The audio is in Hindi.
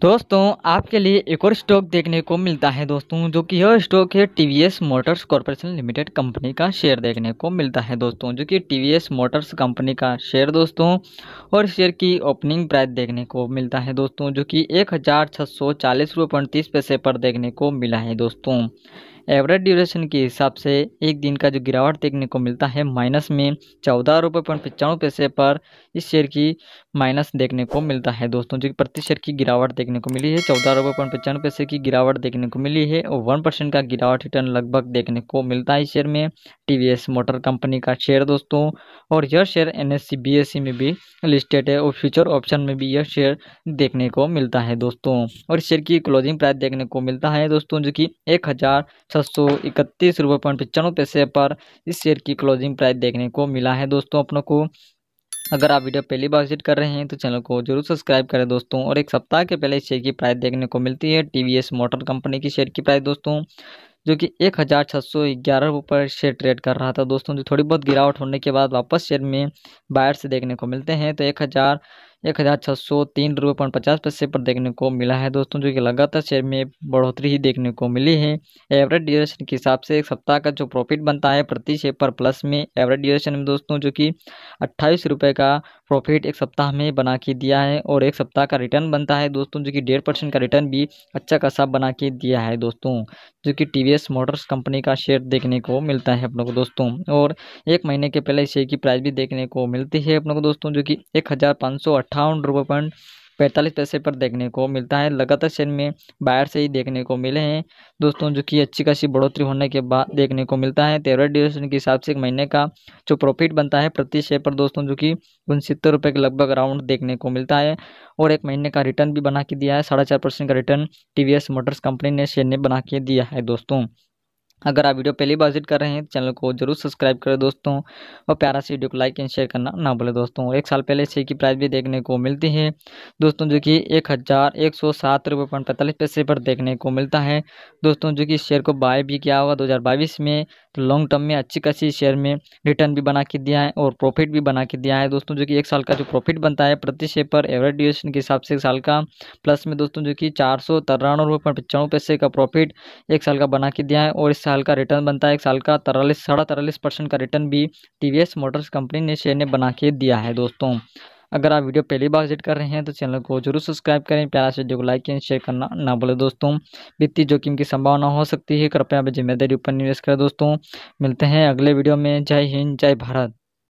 दोस्तों आपके लिए एक और स्टॉक देखने को मिलता है दोस्तों जो कि यह स्टॉक है TVS motors corporation limited company का शेयर देखने को मिलता है दोस्तों जो कि टीवीएस मोटर्स कंपनी का शेयर दोस्तों और शेयर की ओपनिंग प्राइस देखने को मिलता है दोस्तों जो कि एक हज़ार छः सौ चालीस रुपये पैसे पर देखने को मिला है दोस्तों एवरेज ड्यूरेशन के हिसाब से एक दिन का जो गिरावट देखने को मिलता है माइनस में चौदह रुपये पॉइंट पचानवे पैसे पर इस शेयर की माइनस देखने को मिलता है दोस्तों जो प्रति शेयर की गिरावट देखने को मिली है चौदह रुपये पॉइंट पचानवे पैसे की गिरावट देखने को मिली है और वन परसेंट का गिरावट रिटर्न लगभग देखने को मिलता है इस शेयर में टी मोटर कंपनी का शेयर दोस्तों और यह शेयर एन एस में भी लिस्टेड है और फ्यूचर ऑप्शन में भी यह शेयर देखने को मिलता है दोस्तों और शेयर की क्लोजिंग प्राइस देखने को मिलता है दोस्तों जो कि एक हज़ार छः सौ इकतीस रुपये पॉइंट पैसे पर इस शेयर की क्लोजिंग प्राइस देखने को मिला है दोस्तों अपनों को अगर आप वीडियो पहली बार विजिट कर रहे हैं तो चैनल को जरूर सब्सक्राइब करें दोस्तों और एक सप्ताह के पहले शेयर की प्राइस देखने को मिलती है टीवीएस मोटर कंपनी की शेयर की प्राइस दोस्तों जो कि एक हज़ार छः सौ ग्यारह रुपये पर शेयर ट्रेड कर रहा था दोस्तों जो थोड़ी बहुत गिरावट होने के बाद वापस शेयर में से देखने को मिलते हैं तो एक हज़ार एक हज़ार छः सौ तीन रुपये पॉइंट पचास पैसे पर देखने को मिला है दोस्तों जो कि लगातार शेयर में बढ़ोतरी ही देखने को मिली है एवरेज ड्यूरेशन के हिसाब से एक सप्ताह का जो प्रॉफिट बनता है प्रति शेयर पर प्लस में एवरेज ड्यूरेशन में दोस्तों जो कि अट्ठाईस रुपये का प्रॉफिट एक सप्ताह में बना के दिया है और एक सप्ताह का रिटर्न बनता है दोस्तों जो कि डेढ़ परसेंट का रिटर्न भी अच्छा खासा बना के दिया है दोस्तों जो कि टी मोटर्स कंपनी का शेयर देखने को मिलता है अपनों को दोस्तों और एक महीने के पहले शेयर की प्राइस भी देखने को मिलती है अपनों को दोस्तों जो कि एक हज़ार पाँच सौ अट्ठा अट्ठावन रुपये पॉइंट पैंतालीस पैसे पर देखने को मिलता है लगातार शेयर में बायर से ही देखने को मिले हैं दोस्तों जो कि अच्छी खासी बढ़ोतरी होने के बाद देखने को मिलता है तेरह ड्यूरेशन के हिसाब से एक महीने का जो प्रॉफिट बनता है प्रति शेयर पर दोस्तों जो कि उनसत्तर रुपये के लगभग अराउंड देखने को मिलता है और एक महीने का रिटर्न भी बना के दिया है साढ़े का रिटर्न टी मोटर्स कंपनी ने शेयर ने बना के दिया है दोस्तों अगर आप वीडियो पहली बार विजिट कर रहे हैं तो चैनल को जरूर सब्सक्राइब करें दोस्तों और प्यारा से वीडियो को लाइक एंड शेयर करना ना भूलें दोस्तों एक साल पहले से की प्राइस भी देखने को मिलती है दोस्तों जो कि एक हज़ार एक सौ सात रुपये पॉइंट पैंतालीस पैसे पर देखने को मिलता है दोस्तों जो कि शेयर को बाय भी किया हुआ दो में तो लॉन्ग टर्म में अच्छी खासी शेयर में रिटर्न भी बना के दिया है और प्रॉफिट भी बना के दिया है दोस्तों जो कि एक साल का जो प्रॉफिट बनता है प्रति शेयर पर एवरेज ड्यूरेशन के हिसाब से एक साल का प्लस में दोस्तों जो कि चार सौ तिरानवे रुपये पचानवे पैसे का प्रॉफिट एक साल का बना के दिया है और इस साल का रिटर्न बनता है एक साल का तिरालीस साढ़ा तिरालीस परसेंट का रिटर्न भी टी मोटर्स कंपनी ने शेयर ने बना के दिया है दोस्तों अगर आप वीडियो पहली बार विजिट कर रहे हैं तो चैनल को जरूर सब्सक्राइब करें प्यारा से वीडियो को लाइक एंड शेयर करना ना भूलें दोस्तों वित्तीय जोखिम की संभावना हो सकती है कृपया आप जिम्मेदारी ऊपर निवेश करें दोस्तों मिलते हैं अगले वीडियो में जय हिंद जय भारत